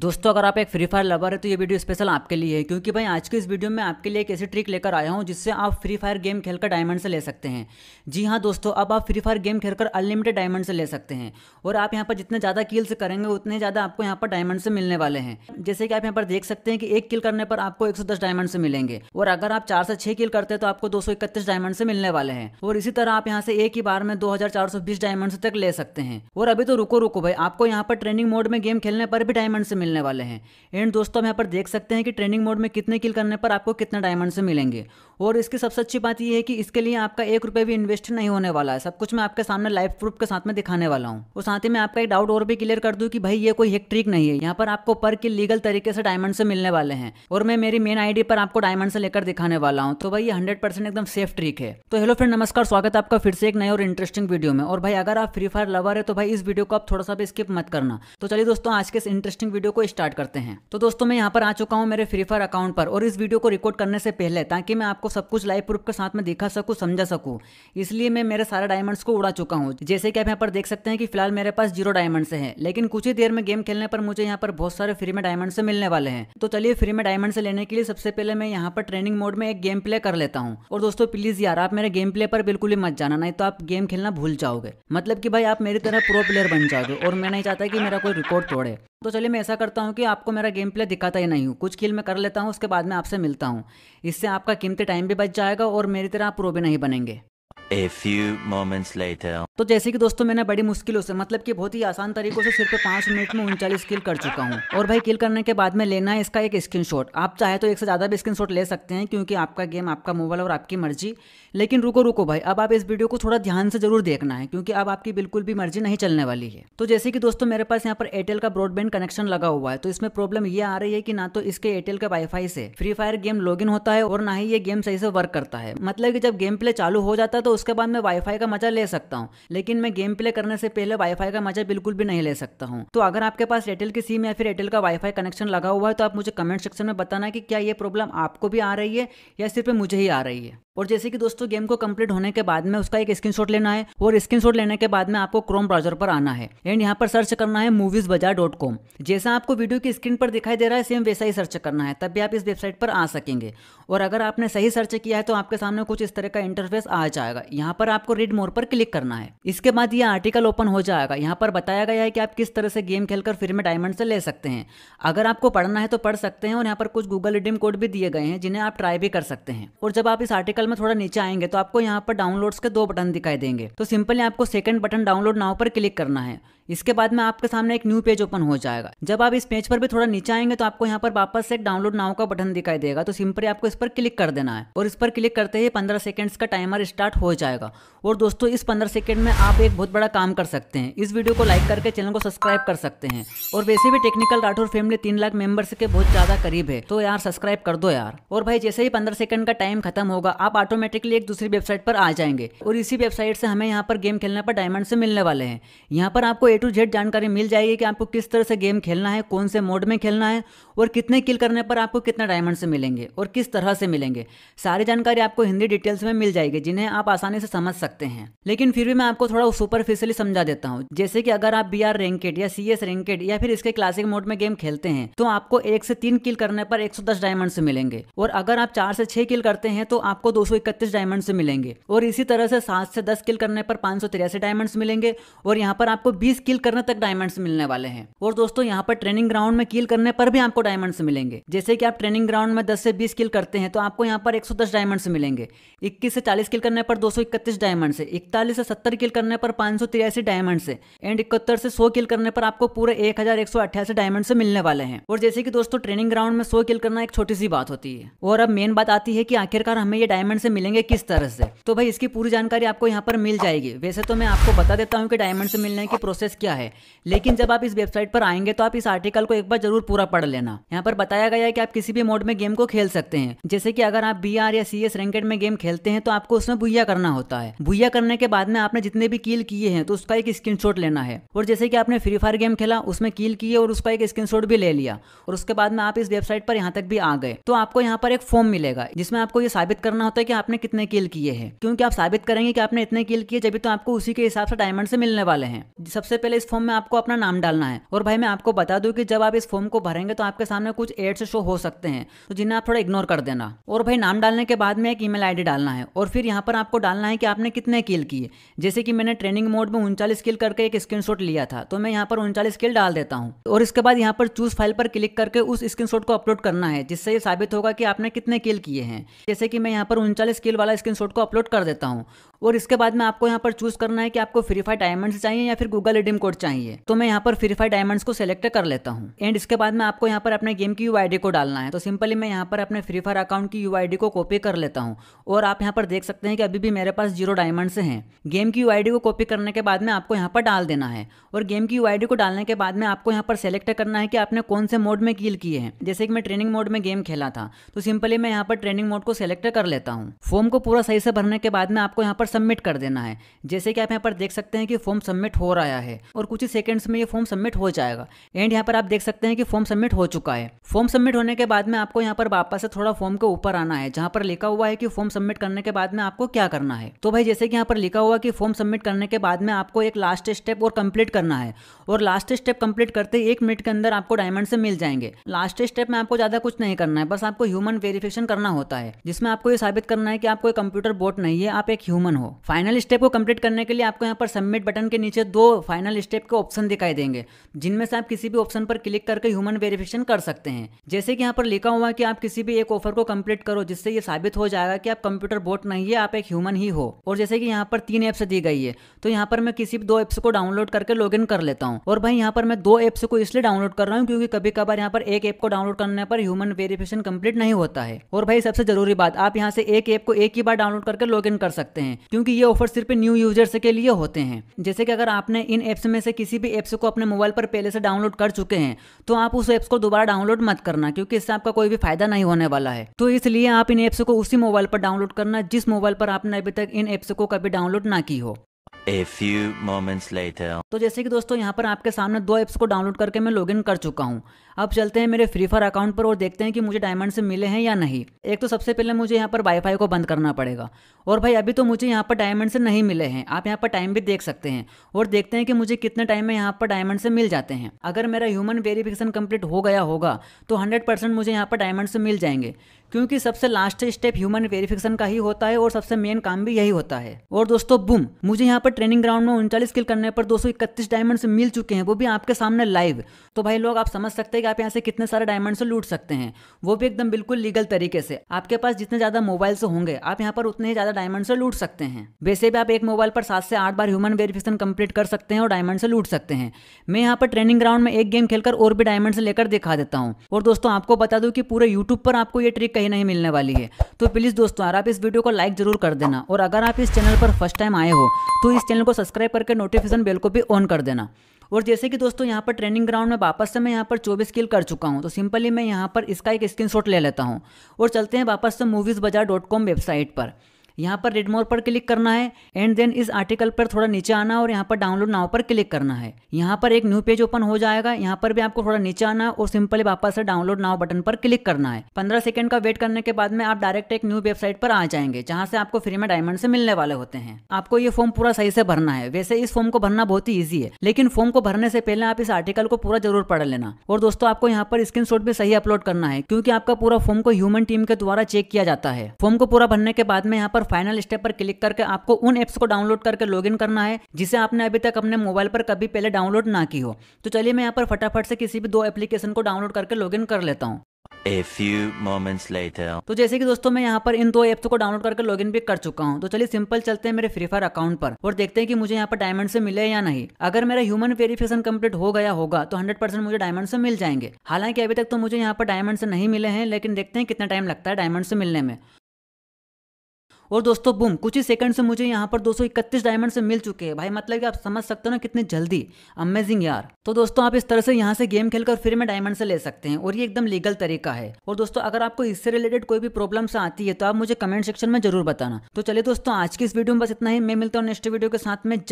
दोस्तों अगर आप एक फ्री फायर लवर है तो ये वीडियो स्पेशल आपके लिए है क्योंकि भाई आज के इस वीडियो में आपके लिए एक ऐसी ट्रिक लेकर आया हूँ जिससे आप फ्री फायर गेम खेलकर डायमंड से ले सकते हैं जी हाँ दोस्तों अब आप फ्री फायर गेम खेलकर अनलिमिटेड डायमंड से ले सकते हैं और आप यहाँ पर जितने ज़्यादा किल्स करेंगे उतने ज़्यादा आपको यहाँ पर डायमंड से मिलने वाले हैं जैसे कि आप यहाँ पर देख सकते हैं कि एक किल करने पर आपको एक डायमंड से मिलेंगे और अगर आप चार से छः किल करते हैं तो आपको दो डायमंड से मिलने वाले हैं और इसी तरह आप यहाँ से एक ही बार में दो डायमंड तक ले सकते हैं और अभी तो रुको रुको भाई आपको यहाँ पर ट्रेनिंग मोड में गेम खेलने पर भी डायमंड से मिलने वाले हैं एंड दोस्तों हम यहाँ पर देख सकते हैं कि ट्रेनिंग मोड में कितने किल करने पर आपको कितने डायमंड से मिलेंगे और इसकी सबसे अच्छी बात यह है कि इसके लिए आपका एक रुपये भी इन्वेस्ट नहीं होने वाला है सब कुछ मैं आपके सामने लाइफ प्रूफ के साथ में दिखाने वाला हूँ और साथ ही मैं आपका एक डाउट और भी क्लियर कर दूँ की भाई ये कोई एक ट्रिक नहीं है यहाँ पर आपको पर के लीगल तरीके से डायमंड से मिलने वाले हैं और मैं मेरी मेन आईडी पर आपको डायमंड से लेकर दिखाने वाला हूँ तो भाई ये हंड्रेड परसेंट एकदम सेफ ट्रिक है तो हेलो फ्रेंड नमस्कार स्वागत है आपका फिर से एक नए और इंटरेस्टिंग वीडियो में और भाई अगर आप फ्री फायर लवर है तो भाई इस वीडियो को आप थोड़ा सा भी स्किप मत करना तो चलिए दोस्तों आज के इस इंटरेस्टिंग वीडियो को स्टार्ट करते हैं तो दोस्तों मैं यहाँ पर आ चुका हूँ मेरे फ्री फायर अकाउंट पर और इस वीडियो को रिकॉर्ड करने से पहले ताकि मैं आपको सब कुछ लाइव प्रूफ के साथ में दिखा सकूँ समझा सकूँ इसलिए मैं मेरे सारे डायमंड्स को उड़ा चुका हूँ जैसे कि आप यहाँ पर देख सकते हैं कि फिलहाल मेरे पास जीरो डायमंड्स हैं लेकिन कुछ ही देर में गेम खेलने पर मुझे यहाँ पर बहुत सारे फ्री में डायमंड से मिलने वाले हैं तो चलिए फ्री में डायमंड से लेने के लिए सबसे पहले मैं यहाँ पर ट्रेनिंग मोड में एक गेम प्ले कर लेता हूँ और दोस्तों प्लीज यार आप मेरे गेम प्ले पर बिल्कुल ही मत जाना नहीं तो आप गेम खेलना भूल जाओगे मतलब की भाई आप मेरी तरह प्रो प्लेयर बन जाओगे और मैं नहीं चाहता की मेरा कोई रिकॉर्ड तोड़े तो चलिए मैं ऐसा करता हूँ कि आपको मेरा गेम प्ले दिखाता ही नहीं हूँ कुछ खेल मैं कर लेता हूँ उसके बाद में आपसे मिलता हूँ इससे आपका कीमती टाइम भी बच जाएगा और मेरी तरह आप प्रो भी नहीं बनेंगे A few moments later. तो जैसे कि दोस्तों मैंने बड़ी मुश्किलों से मतलब कि बहुत ही आसान तरीकों से सिर्फ पांच मिनट में उनचालीस किल कर चुका हूँ और भाई किल करने के बाद में लेना है इसका एक स्क्रीन शॉट आप चाहे तो एक से ज़्यादा भी स्क्रीन शॉट ले सकते हैं क्योंकि आपका गेम आपका मोबाइल और आपकी मर्जी लेकिन रुको रुको भाई अब आप इस वीडियो को थोड़ा ध्यान से जरूर देखना है क्योंकि अब आपकी बिल्कुल भी मर्जी नहीं चलने वाली है तो जैसे कि दोस्तों मेरे पास यहाँ पर एयरटेल का ब्रॉडबैंड कनेक्शन लगा हुआ है तो इसमें प्रॉब्लम ये आ रही है कि ना तो इसके एयरटेल का वाईफाई से फ्री फायर गेम लॉग होता है और ना ही ये गेम सही से वर्क करता है मतलब कि जब गेम प्ले चालू हो जाता है तो उसके बाद मैं वाईफाई का मजा ले सकता हूँ लेकिन मैं गेम प्ले करने से पहले वाईफाई का मजा बिल्कुल भी नहीं ले सकता हूँ तो अगर आपके पास एयरटेल की सिम या फिर एयरटेल का वाईफाई कनेक्शन लगा हुआ है तो आप मुझे कमेंट सेक्शन में बताना कि क्या ये प्रॉब्लम आपको भी आ रही है या सिर्फ मुझे ही आ रही है और जैसे कि दोस्तों गेम को कंप्लीट होने के बाद में उसका एक स्क्रीनशॉट लेना है और स्क्रीनशॉट लेने के बाद में आपको क्रोम ब्राउजर पर आना है एंड यहाँ पर सर्च करना है मूवीज बजार डॉट कॉम जैसा आपको वीडियो की स्क्रीन पर दिखाई दे रहा है सेम वैसा ही सर्च करना है तब भी आप इस वेबसाइट पर आ सकेंगे और अगर आपने सही सर्च किया है तो आपके सामने कुछ इस तरह का इंटरफेस आ जाएगा यहाँ पर आपको रीड मोर पर क्लिक करना है इसके बाद ये आर्टिकल ओपन हो जाएगा यहाँ पर बताया गया है कि आप किस तरह से गेम खेलकर फ्री में डायमंड से ले सकते हैं अगर आपको पढ़ना है तो पढ़ सकते हैं और यहाँ पर कुछ गूगल रिडीम कोड भी दिए गए हैं जिन्हें आप ट्राई भी कर सकते हैं और जब आप इस आर्टिकल सर्कल में थोड़ा नीचे आएंगे तो आपको यहाँ पर डाउनलोड्स के दो बटन दिखाई देंगे तो सिंपली आपको सेकंड बटन डाउनलोड नाउ पर क्लिक करना है इसके बाद में आपके सामने एक न्यू पेज ओपन हो जाएगा जब आप इस पेज पर भी थोड़ा नीचे आएंगे तो आपको यहाँ पर वापस से डाउनलोड नाउ का बटन दिखाई देगा तो सिंपली आपको इस पर क्लिक कर देना है और इस पर क्लिक करते ही पंद्रह सेकेंड्स का टाइमर स्टार्ट हो जाएगा और दोस्तों इस पंद्रह सेकेंड में आप एक बहुत बड़ा काम कर सकते हैं इस वीडियो को लाइक करके चैनल को सब्सक्राइब कर सकते हैं और वैसे भी टेक्निकल राठौर फैमिली तीन लाख मेंबर्स के बहुत ज्यादा करीब है तो यार सब्सक्राइब कर दो यार और भाई जैसे ही पंद्रह सेकंड का टाइम खत्म होगा आप आप ऑटोमेटिकली एक दूसरी वेबसाइट पर आ जाएंगे और इसी वेबसाइट से हमें यहाँ पर गेम खेलने पर डायमंड से मिलने वाले हैं यहाँ पर आपको ए टू जेड जानकारी मिल जाएगी कि आपको किस तरह से गेम खेलना है कौन से मोड में खेलना है और कितने किल करने पर आपको कितना डायमंड से मिलेंगे और किस तरह से मिलेंगे सारी जानकारी आपको हिंदी डिटेल्स में मिल जाएगी जिन्हें आप आसानी से समझ सकते हैं लेकिन फिर भी मैं आपको थोड़ा सुपरफिशियली समझा देता हूँ जैसे कि अगर आप बी आर रैंकेड या सी एस रैंकेड या फिर इसके क्लासिक मोड में गेम खेलते हैं तो आपको एक से तीन किल करने पर एक सौ दस डायमंड से मिलेंगे और अगर आप चार से छह किल करते हैं तो आपको दो 231 डायमंड से मिलेंगे और इसी तरह से सात से दस किल करने पर पांच सौ तिरासी डायमंड्स मिलेंगे और यहाँ पर आपको बीस किल करने तक डायमंड्स मिलने वाले हैं और दोस्तों यहाँ पर ट्रेनिंग ग्राउंड में किल करने पर भी आपको डायमंड्स मिलेंगे जैसे कि आप ट्रेनिंग ग्राउंड में दस से बीस किल करते हैं तो आपको यहाँ पर एक सौ दस डायमंड्स मिलेंगे इक्कीस से चालीस किल करने पर दो सौ इकतीस डायमंड इकतालीस से सत्तर किल करने पर पांच सौ तिरासी डायमंड से एंड इकहत्तर से सौ किल करने पर आपको पूरे एक हजार एक सौ अठासी डायमंड से मिलने वाले हैं और जैसे कि दोस्तों ट्रेनिंग ग्राउंड में सौ किल करना एक छोटी सी बात होती है और अब मेन बात आती है कि आखिरकार हमें ये डायमंड डायमंड से मिलेंगे किस तरह से तो भाई इसकी पूरी जानकारी आपको यहाँ पर मिल जाएगी वैसे तो मैं आपको बता देता हूँ कि डायमंड से मिलने की प्रोसेस क्या है लेकिन जब आप इस वेबसाइट पर आएंगे तो आप इस आर्टिकल को एक बार जरूर पूरा पढ़ लेना यहाँ पर बताया गया है कि आप किसी भी मोड में गेम को खेल सकते हैं जैसे कि अगर आप बी या सी एस में गेम खेलते हैं तो आपको उसमें भुया करना होता है भुया करने के बाद में आपने जितने भी कील किए हैं तो उसका एक स्क्रीन लेना है और जैसे कि आपने फ्री फायर गेम खेला उसमें कील किए और उसका एक स्क्रीन भी ले लिया और उसके बाद में आप इस वेबसाइट पर यहाँ तक भी आ गए तो आपको यहाँ पर एक फॉर्म मिलेगा जिसमें आपको ये साबित करना होता है है कि आपने कितने किल किए हैं क्योंकि आप साबित करेंगे कि आपने इतने किल किए जब तो आपको उसी के हिसाब से डायमंड से मिलने वाले हैं सबसे पहले इस फॉर्म में आपको अपना नाम डालना है और भाई मैं आपको बता दूं कि जब आप इस फॉर्म को भरेंगे तो आपके सामने कुछ एड्स शो हो सकते हैं तो जिन्हें आप थोड़ा इग्नोर कर देना और भाई नाम डालने के बाद में एक ईमेल आईडी डालना है और फिर यहाँ पर आपको डालना है कि आपने कितने किल किए जैसे कि मैंने ट्रेनिंग मोड में उनचालीस किल करके एक स्क्रीन लिया था तो मैं यहाँ पर उनचालीस किल डाल देता हूँ और इसके बाद यहाँ पर चूज फाइल पर क्लिक करके उस स्क्रीन को अपलोड करना है जिससे ये साबित होगा कि आपने कितने किल किए हैं जैसे कि मैं यहाँ पर उनचालीस स्केल वाला स्क्रीनशॉट को अपलोड कर देता हूँ और इसके बाद में आपको यहाँ पर चूज करना है कि आपको फ्री फायर डायमंड चाहिए या फिर गूगल रिडीम कोड चाहिए तो मैं यहाँ पर फ्री फायर डायमंड्स को सिलेक्ट कर लेता हूँ एंड इसके बाद में आपको यहाँ पर अपने गेम की यू को डालना है तो सिंपली मैं यहाँ पर अपने फ्री फायर अकाउंट की यू को कॉपी कर लेता हूँ और आप यहाँ पर देख सकते हैं कि अभी भी मेरे पास जीरो डायमंड्स हैं गेम की यू को कॉपी करने के बाद में आपको यहाँ पर डाल देना है और गेम की यू को डालने के बाद में आपको यहाँ पर सेलेक्ट करना है कि आपने कौन से मोड में किल किए हैं जैसे कि मैं ट्रेनिंग मोड में गेम खेला था तो सिंपली मैं यहाँ पर ट्रेनिंग मोड को सेलेक्ट कर लेता हूँ फॉर्म को पूरा सही से भरने के बाद में आपको यहाँ पर सबमिट कर देना है जैसे कि आप यहाँ पर देख सकते हैं कि फॉर्म सबमिट हो रहा है और कुछ ही सेकेंड्स में ये फॉर्म सबमिट हो जाएगा एंड यहाँ पर आप देख सकते हैं कि फॉर्म सबमिट हो चुका है फॉर्म सबमिट होने के बाद में आपको यहाँ पर वापस से थोड़ा फॉर्म के ऊपर आना है जहाँ पर लिखा हुआ है कि फॉर्म सबमिट करने के बाद में आपको क्या करना है तो भाई जैसे कि यहाँ पर लिखा हुआ कि फॉर्म सबमिट करने के बाद में आपको एक लास्ट स्टेप और कंप्लीट करना है और लास्ट स्टेप कंप्लीट करते ही एक मिनट के अंदर आपको डायमंड से मिल जाएंगे लास्ट स्टेप में आपको ज्यादा कुछ नहीं करना है बस आपको ह्यूमन वेरिफिकेशन करना होता है जिसमें आपको ये साबित करना है कि आपको कंप्यूटर बोट नहीं है आप एक ह्यूमन हो हो फाइनल स्टेप को कंप्लीट करने के लिए आपको यहाँ पर सबमिट बटन के नीचे दो फाइनल स्टेप के ऑप्शन दिखाई देंगे जिनमें से आप किसी भी ऑप्शन पर क्लिक करके ह्यूमन वेरिफिकेशन कर सकते हैं जैसे कि यहाँ पर लिखा हुआ है कि आप किसी भी एक ऑफर को कंप्लीट करो जिससे ये साबित हो जाएगा कि आप कंप्यूटर बोट नहीं है आप एक ह्यूमन ही हो और जैसे कि यहाँ पर तीन ऐप्स दी गई है तो यहाँ पर मैं किसी भी दो ऐप्स को डाउनलोड करके लॉग कर लेता हूँ और भाई यहाँ पर मैं दो ऐप्स को इसलिए डाउनलोड कर रहा हूँ क्योंकि कभी कभार यहाँ पर एक ऐप को डाउनलोड करने पर ह्यूमन वेरिफिकेशन कंप्लीट नहीं होता है और भाई सबसे जरूरी बात आप यहाँ से एक ऐप को एक ही बार डाउनलोड करके लॉग कर सकते हैं क्योंकि ये ऑफर सिर्फ न्यू यूजर्स के लिए होते हैं जैसे कि अगर आपने इन ऐप्स में से किसी भी ऐप्स को अपने मोबाइल पर पहले से डाउनलोड कर चुके हैं तो आप उस ऐप्स को दोबारा डाउनलोड मत करना क्योंकि इससे आपका कोई भी फायदा नहीं होने वाला है तो इसलिए आप इन ऐप्स को उसी मोबाइल पर डाउनलोड करना जिस मोबाइल पर आपने अभी तक इन ऐप्स को कभी डाउनलोड ना की हो A few moments later. तो जैसे कि दोस्तों यहाँ पर आपके सामने दो ऐप्स को डाउनलोड करके मैं लॉगिन कर चुका हूँ अब चलते हैं मेरे फ्री फायर अकाउंट पर और देखते हैं कि मुझे डायमंड से मिले हैं या नहीं एक तो सबसे पहले मुझे यहाँ पर वाईफाई को बंद करना पड़ेगा और भाई अभी तो मुझे यहाँ पर डायमंड से नहीं मिले हैं आप यहाँ पर टाइम भी देख सकते हैं और देखते हैं कि मुझे कितने टाइम में यहाँ पर डायमंड से मिल जाते हैं अगर मेरा ह्यूमन वेरिफिकेशन कंप्लीट हो गया होगा तो हंड्रेड मुझे यहाँ पर डायमंड से मिल जाएंगे क्योंकि सबसे लास्ट स्टेप ह्यूमन वेरिफिकेशन का ही होता है और सबसे मेन काम भी यही होता है और दोस्तों बुम मुझे यहाँ पर ट्रेनिंग ग्राउंड में उनचालीस किल करने पर दो डायमंड्स मिल चुके हैं वो भी आपके सामने लाइव तो भाई लोग आप समझ सकते हैं कि आप यहाँ से कितने सारे से लूट सकते हैं वो भी एकदम बिल्कुल लीगल तरीके से आपके पास जितने ज्यादा मोबाइल से होंगे आप यहाँ पर उतने ही ज्यादा डायमंड से लूट सकते हैं वैसे भी आप एक मोबाइल पर सात से आठ बार ह्यूमन वेरिफिकेशन कंप्लीट कर सकते हैं और डायमंड से लूट सकते हैं मैं यहाँ पर ट्रेनिंग ग्राउंड में एक गेम खेलकर और भी डायमंड से लेकर दिखा देता हूँ और दोस्तों आपको बता दू की पूरे यूट्यूब पर आपको ये ट्रिक कहीं नहीं मिलने वाली है तो प्लीज़ दोस्तों यार आप इस वीडियो को लाइक जरूर कर देना और अगर आप इस चैनल पर फर्स्ट टाइम आए हो तो इस चैनल को सब्सक्राइब करके नोटिफिकेशन बेल को भी ऑन कर देना और जैसे कि दोस्तों यहाँ पर ट्रेनिंग ग्राउंड में वापस से मैं यहाँ पर 24 किल कर चुका हूँ तो सिंपली मैं यहाँ पर इसका एक स्क्रीनशॉट ले लेता हूँ और चलते हैं वापस से मूवीज़ बाजार डॉट कॉम वेबसाइट पर यहाँ पर रेड मोर पर क्लिक करना है एंड देन इस आर्टिकल पर थोड़ा नीचे आना और यहाँ पर डाउनलोड नाव पर क्लिक करना है यहाँ पर एक न्यू पेज ओपन हो जाएगा यहाँ पर भी आपको थोड़ा नीचे आना और सिंपली वापस से डाउनलोड नाव बटन पर क्लिक करना है पंद्रह सेकंड का वेट करने के बाद में आप डायरेक्ट एक न्यू वेबसाइट पर आ जाएंगे जहाँ से आपको फ्री में डायमंड से मिलने वाले होते हैं आपको ये फॉर्म पूरा सही से भरना है वैसे इस फॉर्म को भरना बहुत ही ईजी है लेकिन फॉर्म को भरने से पहले आप इस आर्टिकल को पूरा जरूर पढ़ लेना और दोस्तों आपको यहाँ पर स्क्रीन भी सही अपलोड करना है क्योंकि आपका पूरा फॉर्म को ह्यूमन टीम के द्वारा चेक किया जाता है फॉर्म को पूरा भरने के बाद में यहाँ पर और फाइनल स्टेप पर क्लिक करके आपको उन एप्स को डाउनलोड करके लॉग करना है जिसे आपने अभी तक अपने मोबाइल पर कभी पहले डाउनलोड ना की हो तो चलिए मैं यहाँ पर फटाफट से किसी भी दो एप्लीकेशन को डाउनलोड करके लॉग कर लेता हूँ A few moments later. तो जैसे कि दोस्तों मैं यहाँ पर इन दो एप्स को डाउनलोड करके लॉगिन भी कर चुका हूँ तो चलिए सिंपल चलते हैं मेरे फ्री फायर अकाउंट पर और देखते हैं कि मुझे यहाँ पर डायमंड से मिले या नहीं अगर मेरा ह्यूमन वेरिफिकेशन कंप्लीट हो गया होगा तो 100 परसेंट मुझे डायमंड से मिल जाएंगे हालांकि अभी तक तो मुझे यहाँ पर डायमंड से नहीं मिले हैं लेकिन देखते हैं कितना टाइम लगता है डायमंड से मिलने में और दोस्तों बुम कुछ ही सेकंड से मुझे यहाँ पर दो डायमंड से मिल चुके हैं भाई मतलब कि आप समझ सकते हो ना कितनी जल्दी अमेजिंग यार तो दोस्तों आप इस तरह से यहाँ से गेम खेलकर फ्री में डायमंड से ले सकते हैं और ये एकदम लीगल तरीका है और दोस्तों अगर आपको इससे रिलेटेड कोई भी प्रॉब्लम आती है तो आप मुझे कमेंट सेक्शन में जरूर बताना तो चलिए दोस्तों आज की इस वीडियो में बस इतना ही मैं मिलता हूँ नेक्स्ट वीडियो के साथ में जय